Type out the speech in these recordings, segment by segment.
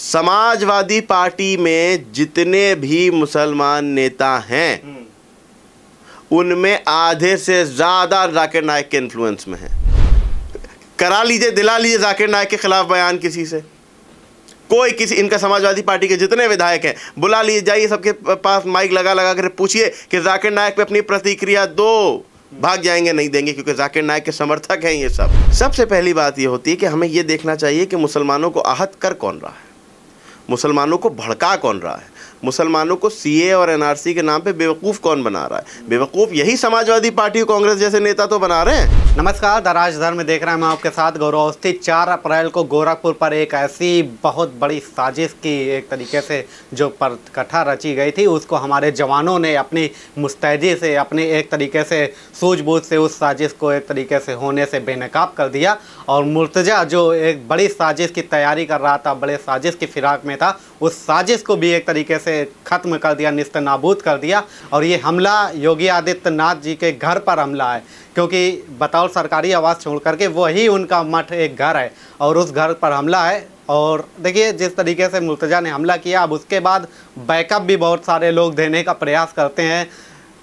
Samajwadi party में जितने भी मुसलमान नेता हैं हम्म। उनमें आधे से ज़्यादा जाकिर नायक के इन्फ्लुएंस में हैं करा लीजिए दिला लीजिए जाकिर नायक के ख़िलाफ़ बयान किसी से कोई किसी इनका समाजवादी पार्टी के जितने विधायक हैं बुला लिए जाइए सबके पास माइक लगा लगा कर पूछिए कि जाकिर नायक पे अपनी प्रतिक्रिया दो भाग जाएंगे नहीं देंगे क्योंकि जाकिर नायक के समर्थक हैं ये सब सबसे पहली बात ये होती है कि हमें ये देखना चाहिए कि मुसलमानों को आहत कर कौन रहा है मुसलमानों को भड़का कौन रहा है मुसलमानों को सीए और एनआरसी के नाम पे बेवकूफ़ कौन बना रहा है बेवकूफ़ यही समाजवादी पार्टी कांग्रेस जैसे नेता तो बना रहे हैं नमस्कार दराजधर में देख रहे हैं मैं आपके साथ गौरव अवस्थी चार अप्रैल को गोरखपुर पर एक ऐसी बहुत बड़ी साजिश की एक तरीके से जो पटकथा रची गई थी उसको हमारे जवानों ने अपनी मुस्तैदी से अपने एक तरीके से सूझबूझ से उस साजिश को एक तरीके से होने से बेनकाब कर दिया और मुर्तजा जो एक बड़ी साजिश की तैयारी कर रहा था बड़े साजिश की फिराक में था उस साजिश को भी एक तरीके से ख़त्म कर दिया नस्त नाबूद कर दिया और ये हमला योगी आदित्यनाथ जी के घर पर हमला है क्योंकि बताओ और सरकारी आवास छोड़ करके वही उनका मठ एक घर है और उस घर पर हमला है और देखिए जिस तरीके से मुर्तजा ने हमला किया अब उसके बाद बैकअप भी बहुत सारे लोग देने का प्रयास करते हैं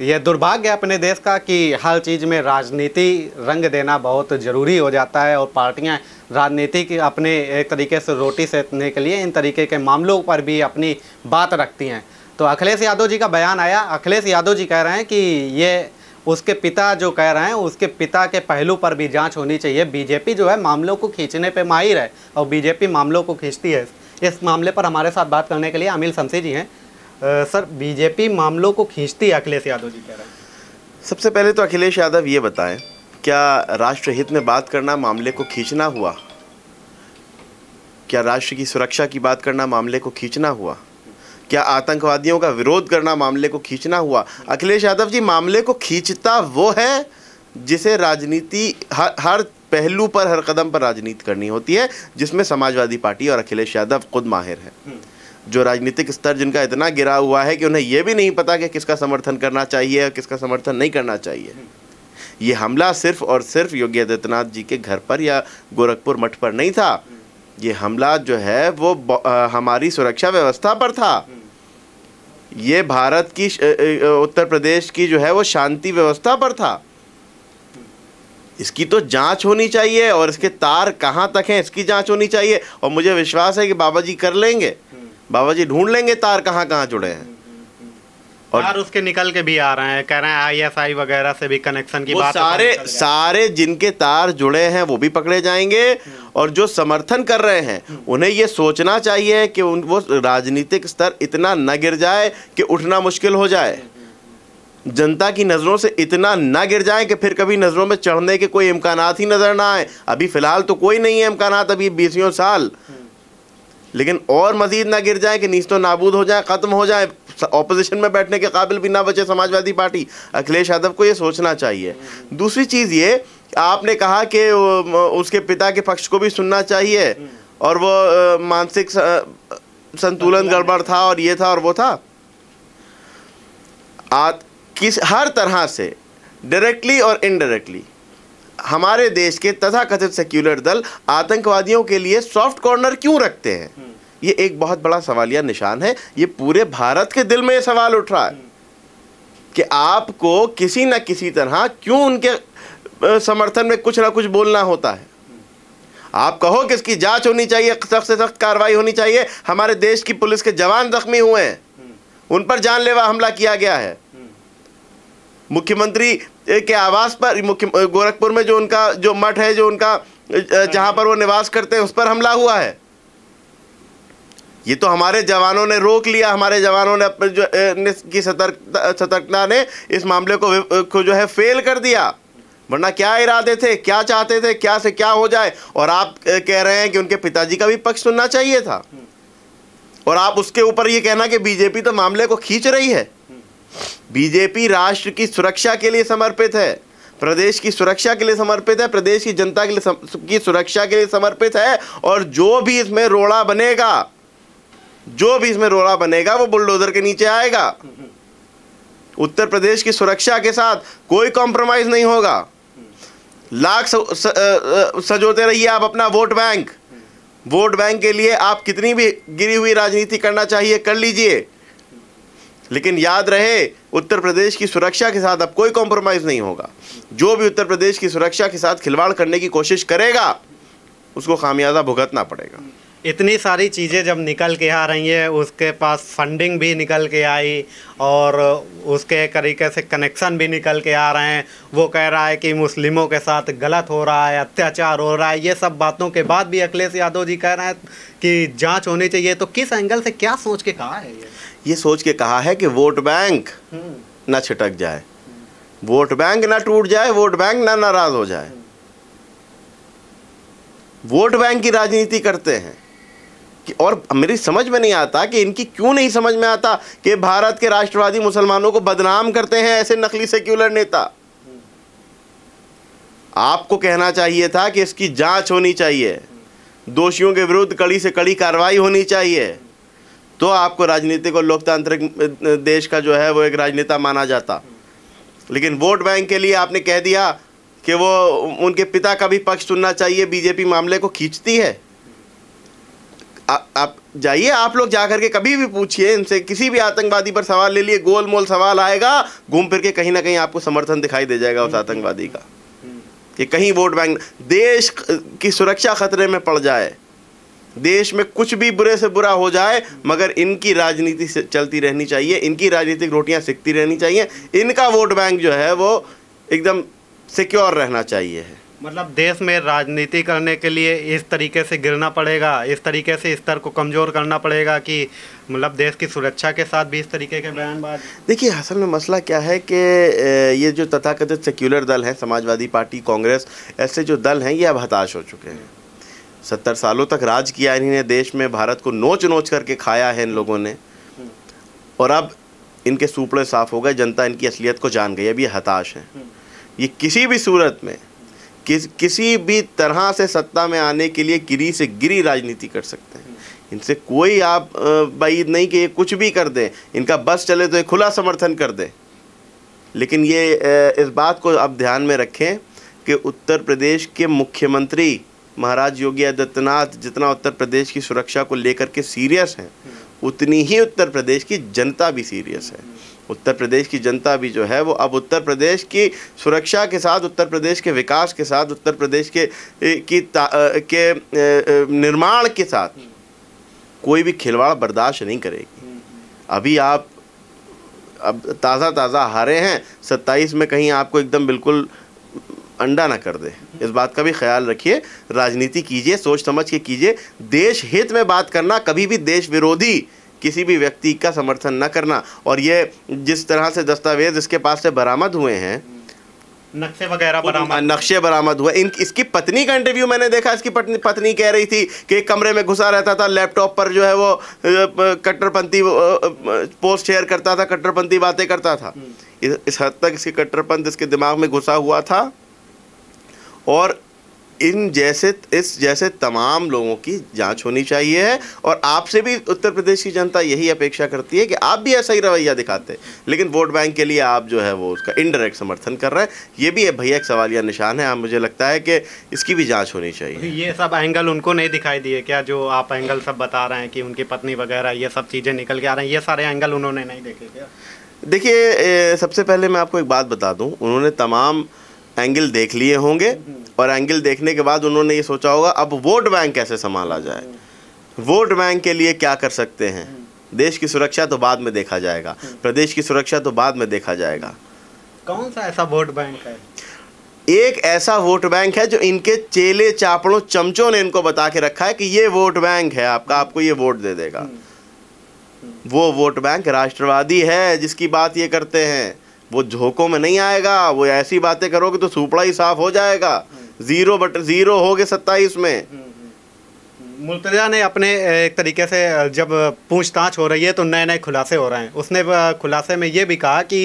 यह दुर्भाग्य है अपने देश का कि हर चीज़ में राजनीति रंग देना बहुत ज़रूरी हो जाता है और पार्टियां राजनीति की अपने एक तरीके से रोटी सेकने के लिए इन तरीके के मामलों पर भी अपनी बात रखती हैं तो अखिलेश यादव जी का बयान आया अखिलेश यादव जी कह रहे हैं कि ये उसके पिता जो कह रहे हैं उसके पिता के पहलू पर भी जांच होनी चाहिए बीजेपी जो है मामलों को खींचने पे माहिर है और बीजेपी मामलों को खींचती है इस मामले पर हमारे साथ बात करने के लिए अमिल शमसी जी हैं सर बीजेपी मामलों को खींचती है अखिलेश यादव जी कह रहे हैं सबसे पहले तो अखिलेश यादव ये बताएं क्या राष्ट्रहित में बात करना मामले को खींचना हुआ क्या राष्ट्र की सुरक्षा की बात करना मामले को खींचना हुआ क्या आतंकवादियों का विरोध करना मामले को खींचना हुआ अखिलेश यादव जी मामले को खींचता वो है जिसे राजनीति हर हर पहलू पर हर कदम पर राजनीति करनी होती है जिसमें समाजवादी पार्टी और अखिलेश यादव खुद माहिर हैं हम्म। जो राजनीतिक स्तर जिनका इतना गिरा हुआ है कि उन्हें यह भी नहीं पता कि किसका समर्थन करना चाहिए और किसका समर्थन नहीं करना चाहिए हम्म। ये हमला सिर्फ और सिर्फ योगी आदित्यनाथ जी के घर पर या गोरखपुर मठ पर नहीं था हम्म। ये हमला जो है वो आ, हमारी सुरक्षा व्यवस्था पर था ये भारत की उत्तर प्रदेश की जो है वो शांति व्यवस्था पर था इसकी तो जांच होनी चाहिए और इसके तार कहाँ तक हैं इसकी जांच होनी चाहिए और मुझे विश्वास है कि बाबा जी कर लेंगे बाबा जी ढूंढ लेंगे तार कहाँ कहाँ जुड़े हैं और उसके निकल के भी आ रहे हैं कह रहे हैं आईएसआई वगैरह से भी कनेक्शन की बात सारे सारे जिनके तार जुड़े हैं वो भी पकड़े जाएंगे और जो समर्थन कर रहे हैं उन्हें ये सोचना चाहिए कि उन वो राजनीतिक स्तर इतना न गिर जाए कि उठना मुश्किल हो जाए जनता की नज़रों से इतना ना गिर जाए कि फिर कभी नज़रों में चढ़ने के कोई इम्कान ही नज़र ना आए अभी फ़िलहाल तो कोई नहीं है इम्कान अभी बीसियों साल लेकिन और मज़ीद ना गिर जाए कि नीस्तो नाबूद हो जाए ख़त्म हो जाए ऑपोजिशन में बैठने के काबिल भी ना बचे समाजवादी पार्टी अखिलेश यादव को ये सोचना चाहिए दूसरी चीज़ ये आपने कहा कि उसके पिता के पक्ष को भी सुनना चाहिए और वो मानसिक संतुलन गड़बड़ था और ये था और वो था आ, किस हर तरह से डायरेक्टली और इनडायरेक्टली हमारे देश के तथाकथित सेक्युलर दल आतंकवादियों के लिए सॉफ्ट कॉर्नर क्यों रखते हैं ये एक बहुत बड़ा सवालिया निशान है ये पूरे भारत के दिल में ये सवाल उठ रहा है कि आपको किसी ना किसी तरह क्यों उनके समर्थन में कुछ ना कुछ बोलना होता है आप कहो कि इसकी जांच होनी चाहिए सख्त से सख्त कार्रवाई होनी चाहिए हमारे देश की पुलिस के जवान जख्मी हुए हैं उन पर जानलेवा हमला किया गया है मुख्यमंत्री के आवास पर मुख्य गोरखपुर में जो उनका जो मठ है जो उनका जहां पर वो निवास करते हैं उस पर हमला हुआ है ये तो हमारे जवानों ने रोक लिया हमारे जवानों ने अपने जो की सतर्कता सतर्कता ने इस मामले को को जो है फेल कर दिया वरना क्या इरादे थे क्या चाहते थे क्या से क्या हो जाए और आप कह रहे हैं कि उनके पिताजी का भी पक्ष सुनना चाहिए था और आप उसके ऊपर ये कहना कि बीजेपी तो मामले को खींच रही है बीजेपी राष्ट्र की सुरक्षा के लिए समर्पित है प्रदेश की सुरक्षा के लिए समर्पित है प्रदेश की जनता के लिए की सुरक्षा के लिए समर्पित है और जो भी इसमें रोड़ा बनेगा जो भी इसमें रोड़ा बनेगा वो बुलडोजर के नीचे आएगा उत्तर प्रदेश की सुरक्षा के साथ कोई कॉम्प्रोमाइज नहीं होगा लाख सजोते रहिए आप अपना वोट बैंक वोट बैंक के लिए आप कितनी भी गिरी हुई राजनीति करना चाहिए कर लीजिए लेकिन याद रहे उत्तर प्रदेश की सुरक्षा के साथ अब कोई कॉम्प्रोमाइज़ नहीं होगा जो भी उत्तर प्रदेश की सुरक्षा के साथ खिलवाड़ करने की कोशिश करेगा उसको खामियाजा भुगतना पड़ेगा इतनी सारी चीज़ें जब निकल के आ रही हैं उसके पास फंडिंग भी निकल के आई और उसके तरीके से कनेक्शन भी निकल के आ रहे हैं वो कह रहा है कि मुस्लिमों के साथ गलत हो रहा है अत्याचार हो रहा है ये सब बातों के बाद भी अखिलेश यादव जी कह रहे हैं कि जांच होनी चाहिए तो किस एंगल से क्या सोच के कहा है ये ये सोच के कहा है कि वोट बैंक हम्म। ना छिटक जाए वोट बैंक ना टूट जाए वोट बैंक ना नाराज़ हो जाए वोट बैंक की राजनीति करते हैं और मेरी समझ में नहीं आता कि इनकी क्यों नहीं समझ में आता कि भारत के राष्ट्रवादी मुसलमानों को बदनाम करते हैं ऐसे नकली सेक्युलर नेता आपको कहना चाहिए था कि इसकी जांच होनी चाहिए दोषियों के विरुद्ध कड़ी से कड़ी कार्रवाई होनी चाहिए तो आपको राजनीतिक और लोकतांत्रिक देश का जो है वो एक राजनेता माना जाता लेकिन वोट बैंक के लिए आपने कह दिया कि वो उनके पिता का भी पक्ष सुनना चाहिए बीजेपी मामले को खींचती है आप जाइए आप लोग जाकर के कभी भी पूछिए इनसे किसी भी आतंकवादी पर सवाल ले लिए गोल मोल सवाल आएगा घूम फिर के कहीं ना कहीं आपको समर्थन दिखाई दे जाएगा उस हम्म। आतंकवादी का हम्म। कि कहीं वोट बैंक देश की सुरक्षा खतरे में पड़ जाए देश में कुछ भी बुरे से बुरा हो जाए मगर इनकी राजनीति चलती रहनी चाहिए इनकी राजनीतिक रोटियां सिकती रहनी चाहिए इनका वोट बैंक जो है वो एकदम सिक्योर रहना चाहिए मतलब देश में राजनीति करने के लिए इस तरीके से गिरना पड़ेगा इस तरीके से स्तर को कमज़ोर करना पड़ेगा कि मतलब देश की सुरक्षा के साथ भी इस तरीके के बयानबाज देखिए असल में मसला क्या है कि ये जो तथाकथित सेक्युलर दल हैं समाजवादी पार्टी कांग्रेस ऐसे जो दल हैं ये अब हताश हो चुके हैं सत्तर सालों तक राज किया इन्होंने देश में भारत को नोच नोच करके खाया है इन लोगों ने और अब इनके सूपड़े साफ हो गए जनता इनकी असलियत को जान गई अब ये हताश हैं ये किसी भी सूरत में किस किसी भी तरह से सत्ता में आने के लिए गिरी से गिरी राजनीति कर सकते हैं इनसे कोई आप बाईद नहीं कि ये कुछ भी कर दें इनका बस चले तो ये खुला समर्थन कर दें लेकिन ये इस बात को आप ध्यान में रखें कि उत्तर प्रदेश के मुख्यमंत्री महाराज योगी आदित्यनाथ जितना उत्तर प्रदेश की सुरक्षा को लेकर के सीरियस हैं उतनी ही उत्तर प्रदेश की जनता भी सीरियस है उत्तर प्रदेश की जनता भी जो है वो अब उत्तर प्रदेश की सुरक्षा के साथ उत्तर प्रदेश के विकास के साथ उत्तर प्रदेश के की के निर्माण के साथ कोई भी खिलवाड़ बर्दाश्त नहीं करेगी अभी आप अब ताज़ा ताज़ा हारे हैं सत्ताईस में कहीं आपको एकदम बिल्कुल अंडा ना कर दे इस बात का भी ख्याल रखिए राजनीति कीजिए सोच समझ के कीजिए देश हित में बात करना कभी भी देश विरोधी किसी भी व्यक्ति का समर्थन न करना और ये जिस तरह से दस्तावेज इसके पास से बरामद हुए हैं नक्शे वगैरह बरामद नक्शे बरामद हुए इन इसकी पत्नी का इंटरव्यू मैंने देखा इसकी पत्नी पत्नी कह रही थी कि कमरे में घुसा रहता था लैपटॉप पर जो है वो कट्टरपंथी पोस्ट शेयर करता था कट्टरपंथी बातें करता था हम्म। इस हद तक इसके कट्टरपंथ इसके दिमाग में घुसा हुआ था और इन जैसे इस जैसे तमाम लोगों की जांच होनी चाहिए है और आपसे भी उत्तर प्रदेश की जनता यही अपेक्षा करती है कि आप भी ऐसा ही रवैया दिखाते लेकिन वोट बैंक के लिए आप जो है वो उसका इनडायरेक्ट समर्थन कर रहे हैं ये भी है भैया एक सवाल या निशान है आप मुझे लगता है कि इसकी भी जाँच होनी चाहिए ये सब एंगल उनको नहीं दिखाई दिए क्या जो आप एंगल सब बता रहे हैं कि उनकी पत्नी वगैरह ये सब चीज़ें निकल के आ रहे हैं ये सारे एंगल उन्होंने नहीं देखे क्या देखिए सबसे पहले मैं आपको एक बात बता दूँ उन्होंने तमाम एंगल देख लिए होंगे और एंगल देखने के बाद उन्होंने ये सोचा होगा अब वोट बैंक कैसे संभाला जाए वोट बैंक के लिए क्या कर सकते हैं देश की सुरक्षा तो बाद में देखा जाएगा प्रदेश की सुरक्षा तो बाद में देखा जाएगा कौन सा ऐसा वोट बैंक है एक ऐसा वोट बैंक है जो इनके चेले चापड़ों चमचों ने इनको बता के रखा है कि ये वोट बैंक है आपका आपको ये वोट दे देगा हम्म। वो वोट बैंक राष्ट्रवादी है जिसकी बात ये करते हैं वो झोंकों में नहीं आएगा वो ऐसी बातें करोगे तो सुपड़ा ही साफ हो जाएगा हम्म। जीरो बट जीरो हो गए सत्ताईस में हम्म। मुलतज़ा ने अपने एक तरीके से जब पूछताछ हो रही है तो नए नए खुलासे हो रहे हैं उसने खुलासे में ये भी कहा कि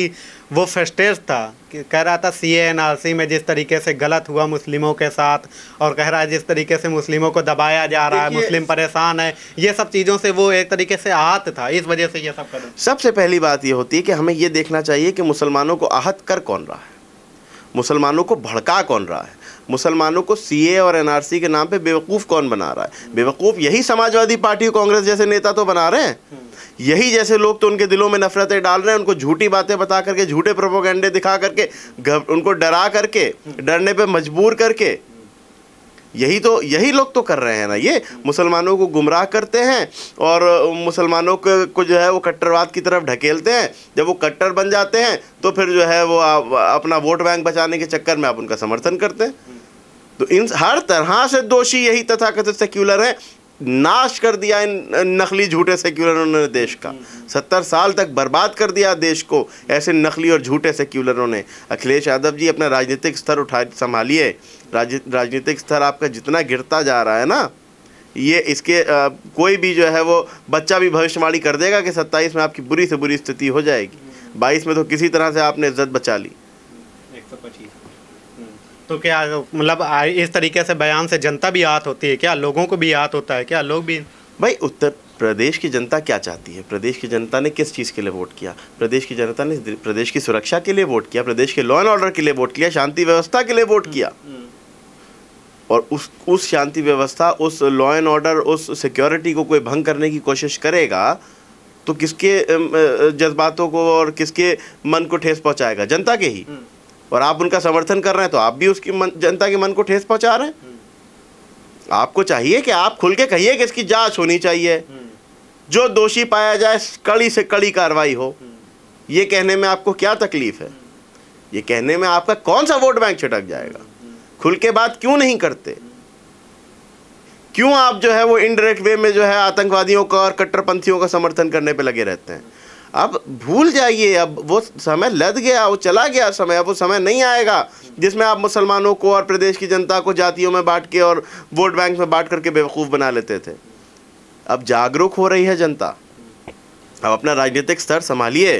वो फ्रस्टेज था कि कह रहा था सी एन आर सी में जिस तरीके से गलत हुआ मुस्लिमों के साथ और कह रहा है जिस तरीके से मुस्लिमों को दबाया जा रहा है मुस्लिम परेशान है ये सब चीज़ों से वो एक तरीके से आहत था इस वजह से ये सब कर सबसे पहली बात ये होती है कि हमें ये देखना चाहिए कि मुसलमानों को आहत कर कौन रहा है मुसलमानों को भड़का कौन रहा है मुसलमानों को सीए और एनआरसी के नाम पे बेवकूफ़ कौन बना रहा है बेवकूफ़ यही समाजवादी पार्टी कांग्रेस जैसे नेता तो बना रहे हैं यही जैसे लोग तो उनके दिलों में नफरतें डाल रहे हैं उनको झूठी बातें बता करके झूठे प्रोपोगंडे दिखा करके उनको डरा करके डरने पर मजबूर करके यही तो यही लोग तो कर रहे हैं ना ये मुसलमानों को गुमराह करते हैं और मुसलमानों को जो है वो कट्टरवाद की तरफ ढकेलते हैं जब वो कट्टर बन जाते हैं तो फिर जो है वो अपना वोट बैंक बचाने के चक्कर में आप उनका समर्थन करते हैं तो इन हर तरह से दोषी यही तथाकथित सेक्युलर है नाश कर दिया इन नकली झूठे सेक्युलरों ने देश का सत्तर साल तक बर्बाद कर दिया देश को ऐसे नकली और झूठे सेक्युलरों ने अखिलेश यादव जी अपना राजनीतिक स्तर उठा संभालिए राजनीतिक स्तर आपका जितना गिरता जा रहा है ना ये इसके आ, कोई भी जो है वो बच्चा भी भविष्यवाणी कर देगा कि सत्ताईस में आपकी बुरी से बुरी स्थिति हो जाएगी बाईस में तो किसी तरह से आपने इज्जत बचा ली एक सौ पच्चीस तो क्या मतलब इस तरीके से बयान से जनता भी आहत होती है क्या लोगों को भी आहत होता है क्या लोग भी भाई उत्तर प्रदेश की जनता क्या चाहती है प्रदेश की जनता ने किस चीज़ के लिए वोट किया प्रदेश की जनता ने प्रदेश की सुरक्षा के लिए वोट किया प्रदेश के लॉ एंड ऑर्डर के लिए वोट किया शांति व्यवस्था के लिए वोट किया हम्म, हम्म। और उस उस शांति व्यवस्था उस लॉ एंड ऑर्डर उस सिक्योरिटी को कोई भंग करने की कोशिश करेगा तो किसके जज्बातों को और किसके मन को ठेस पहुंचाएगा जनता के ही हम्म। और आप उनका समर्थन कर रहे हैं तो आप भी उसकी मन, जनता के मन को ठेस पहुंचा रहे हैं आपको चाहिए कि आप खुल के कहिए कि इसकी जांच होनी चाहिए जो दोषी पाया जाए कड़ी से कड़ी कार्रवाई हो ये कहने में आपको क्या तकलीफ है ये कहने में आपका कौन सा वोट बैंक छिटक जाएगा खुल के बात क्यों नहीं करते क्यों आप जो है वो इनडायरेक्ट वे में जो है आतंकवादियों का और कट्टरपंथियों का समर्थन करने पे लगे रहते हैं अब भूल जाइए अब वो समय लद गया वो चला गया समय अब वो समय नहीं आएगा जिसमें आप मुसलमानों को और प्रदेश की जनता को जातियों में बांट के और वोट बैंक में बांट करके बेवकूफ़ बना लेते थे अब जागरूक हो रही है जनता अब अपना राजनीतिक स्तर संभालिए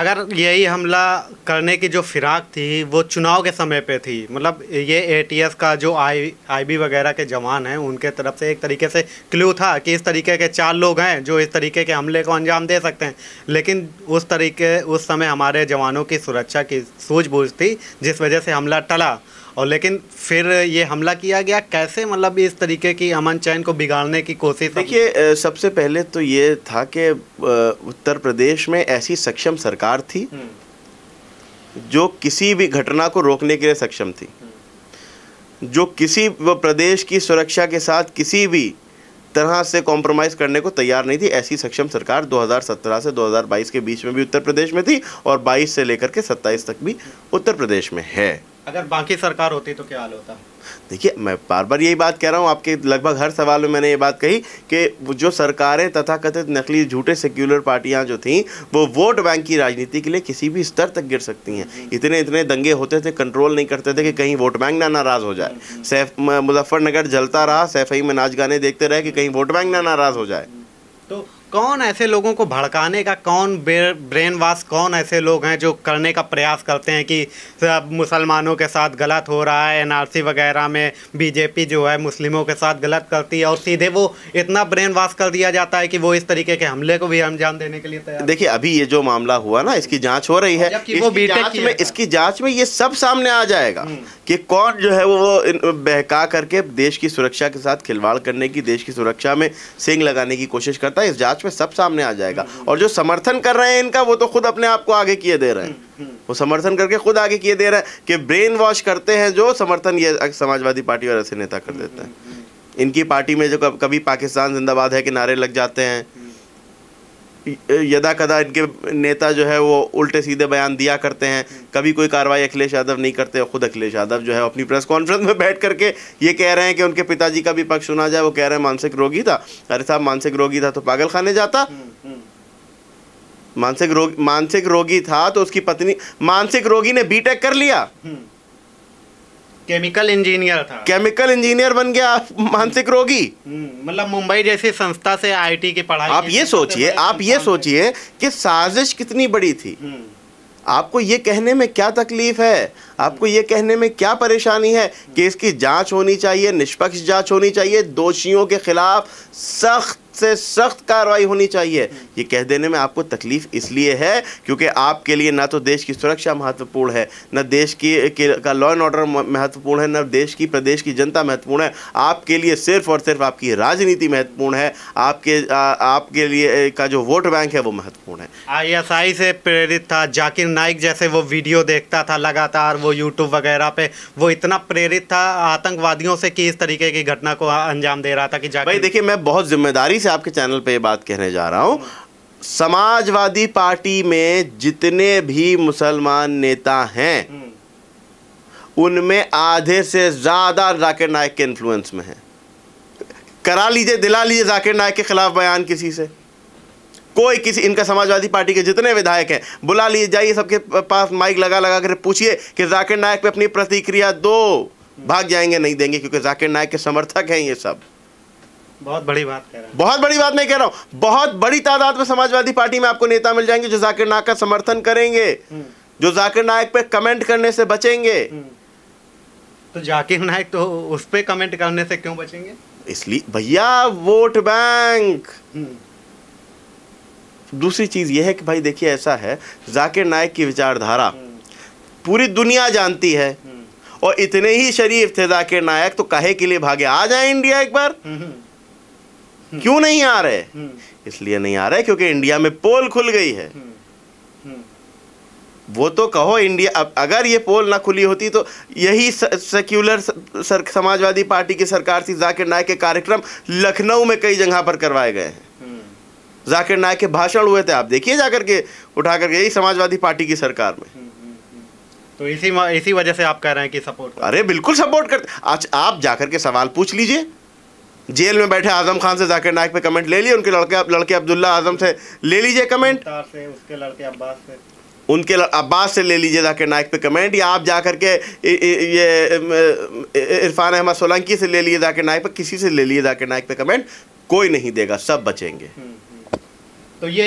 अगर यही हमला करने की जो फिराक थी वो चुनाव के समय पे थी मतलब ये एटीएस का जो आई आईबी वगैरह के जवान हैं उनके तरफ से एक तरीके से क्लू था कि इस तरीके के चार लोग हैं जो इस तरीके के हमले को अंजाम दे सकते हैं लेकिन उस तरीके उस समय हमारे जवानों की सुरक्षा की सूझबूझ थी जिस वजह से हमला टला और लेकिन फिर ये हमला किया गया कैसे मतलब इस तरीके की अमन चैन को बिगाड़ने की कोशिश देखिए सबसे पहले तो ये था कि उत्तर प्रदेश में ऐसी सक्षम सरकार थी हम्म। जो किसी भी घटना को रोकने के लिए सक्षम थी हम्म। जो किसी प्रदेश की सुरक्षा के साथ किसी भी तरह से कॉम्प्रोमाइज़ करने को तैयार नहीं थी ऐसी सक्षम सरकार 2017 से 2022 के बीच में भी उत्तर प्रदेश में थी और 22 से लेकर के 27 तक भी उत्तर प्रदेश में है अगर बाकी सरकार होती तो क्या हाल होता देखिए मैं बार बार यही बात कह रहा हूँ आपके लगभग हर सवाल में मैंने ये बात कही कि जो सरकारें तथाकथित नकली झूठे सेक्युलर पार्टियाँ जो थीं वो वोट बैंक की राजनीति के लिए किसी भी स्तर तक गिर सकती हैं इतने इतने दंगे होते थे कंट्रोल नहीं करते थे कि कहीं वोट बैंक ना नाराज़ हो जाए सैफ मुजफ्फरनगर जलता रहा सैफई में नाच गाने देखते रहे कि कहीं वोट बैंक ना नाराज़ हो जाए तो कौन ऐसे लोगों को भड़काने का कौन ब्रेन वाश कौन ऐसे लोग हैं जो करने का प्रयास करते हैं कि सब मुसलमानों के साथ गलत हो रहा है एनआरसी वगैरह में बीजेपी जो है मुस्लिमों के साथ गलत करती है और सीधे वो इतना ब्रेन वाश कर दिया जाता है कि वो इस तरीके के हमले को भी अंजाम देने के लिए तैयार देखिए अभी ये जो मामला हुआ ना इसकी जाँच हो रही है इसकी जाँच में इसकी जाँच में ये सब सामने आ जाएगा हम्म। कि कौन जो है वो बहका करके देश की सुरक्षा के साथ खिलवाड़ करने की देश की सुरक्षा में सेंग लगाने की कोशिश करता है इस जाँच में सब सामने आ जाएगा और जो समर्थन कर रहे हैं इनका वो तो खुद अपने आप को आगे किए दे रहे हैं वो समर्थन करके खुद आगे किए दे रहे हैं कि ब्रेन वॉश करते हैं जो समर्थन ये समाजवादी पार्टी और ऐसे नेता कर देते हैं इनकी पार्टी में जो कभी पाकिस्तान जिंदाबाद है कि नारे लग जाते हैं यदा कदा इनके नेता जो है वो उल्टे सीधे बयान दिया करते हैं कभी कोई कार्रवाई अखिलेश यादव नहीं करते और खुद अखिलेश यादव जो है अपनी प्रेस कॉन्फ्रेंस में बैठ करके ये कह रहे हैं कि उनके पिताजी का भी पक्ष सुना जाए वो कह रहे हैं मानसिक रोगी था अरे साहब मानसिक रोगी था तो पागल खाने जाता हम्म, हम्म। मानसिक रोग मानसिक रोगी था तो उसकी पत्नी मानसिक रोगी ने बीटेक कर लिया हम्म। केमिकल इंजीनियर था केमिकल इंजीनियर बन गया आप मानसिक रोगी हम्म, मतलब मुंबई जैसी संस्था से आईटी की पढ़ाई आप ये सोचिए आप ये सोचिए कि साजिश कितनी बड़ी थी हम्म। आपको ये कहने में क्या तकलीफ है आपको ये कहने में क्या परेशानी है कि इसकी जांच होनी चाहिए निष्पक्ष जांच होनी चाहिए दोषियों के खिलाफ सख्त से सख्त कार्रवाई होनी चाहिए ये कह देने में आपको तकलीफ इसलिए है क्योंकि आपके लिए ना तो देश की सुरक्षा महत्वपूर्ण है न देश की का लॉ एंड ऑर्डर महत्वपूर्ण है न देश की प्रदेश की जनता महत्वपूर्ण है आपके लिए सिर्फ और सिर्फ आपकी राजनीति महत्वपूर्ण है आपके आपके लिए का जो वोट बैंक है वो महत्वपूर्ण है आई से प्रेरित था जाकिर नाइक जैसे वो वीडियो देखता था लगातार वो यूट्यूब वगैरह पे वो इतना प्रेरित था आतंकवादियों से कि इस तरीके की घटना को अंजाम दे रहा था कि भाई देखिए मैं बहुत जिम्मेदारी से आपके चैनल पे ये बात कहने जा रहा हूँ समाजवादी पार्टी में जितने भी मुसलमान नेता हैं उनमें आधे से ज़्यादा जाकिर नायक के इन्फ्लुएंस में है करा लीजिए दिला लीजिए जाकिर नायक के खिलाफ बयान किसी से कोई किसी इनका समाजवादी पार्टी के जितने विधायक हैं बुला लिए जाइए सबके पास माइक लगा लगा कर पूछिए कि जाकिर नायक पे अपनी प्रतिक्रिया दो भाग जाएंगे नहीं देंगे क्योंकि जाकिर नायक के समर्थक हैं ये सब बहुत बड़ी बात कह रहा हूँ बहुत बड़ी बात नहीं कह रहा हूँ बहुत बड़ी तादाद में समाजवादी पार्टी में आपको नेता मिल जाएंगे जो जाकिर नायक का समर्थन करेंगे हम्म। जो जाकिर नायक पे कमेंट करने से बचेंगे हम्म। तो जाकिर नायक तो उस पर कमेंट करने से क्यों बचेंगे इसलिए भैया वोट बैंक हम्म। दूसरी चीज यह है कि भाई देखिए ऐसा है जाकिर नायक की विचारधारा पूरी दुनिया जानती है और इतने ही शरीफ थे जाकिर नायक तो कहे के लिए भागे आ जाए इंडिया एक बार क्यों नहीं आ रहे हम्म। इसलिए नहीं आ रहे क्योंकि इंडिया में पोल खुल गई है हम्म। हम्म। वो तो कहो इंडिया अगर ये पोल ना खुली होती तो यही सेक्युलर समाजवादी पार्टी की सरकार थी जाकिर नायक के कार्यक्रम लखनऊ में कई जगह पर करवाए गए हैं जाकिर नायक के भाषण हुए थे आप देखिए जाकर के उठा करके यही समाजवादी पार्टी की सरकार में तो इसी इसी वजह से आप कह रहे हैं कि सपोर्ट अरे बिल्कुल सपोर्ट करते आज आप जाकर के सवाल पूछ लीजिए जेल में बैठे आजम खान से जाकिर नायक पे कमेंट ले लिए उनके लड़के लड़के अब्दुल्ला आजम से ले लीजिए कमेंट से उसके लड़के अब्बास से उनके अब्बास से ले लीजिए जाकिर नायक पे कमेंट या आप जाकर के ये इरफान अहमद सोलंकी से ले लिए जाकिर नायक पे किसी से ले लिए जाकिर नायक पे कमेंट कोई नहीं देगा सब बचेंगे हम्म। तो ये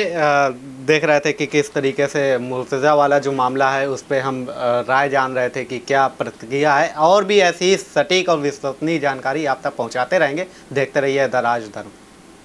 देख रहे थे कि किस तरीके से मुर्तज़ा वाला जो मामला है उस पर हम राय जान रहे थे कि क्या प्रतिक्रिया है और भी ऐसी सटीक और विश्वसनीय जानकारी आप तक पहुंचाते रहेंगे देखते रहिए दराज धर्म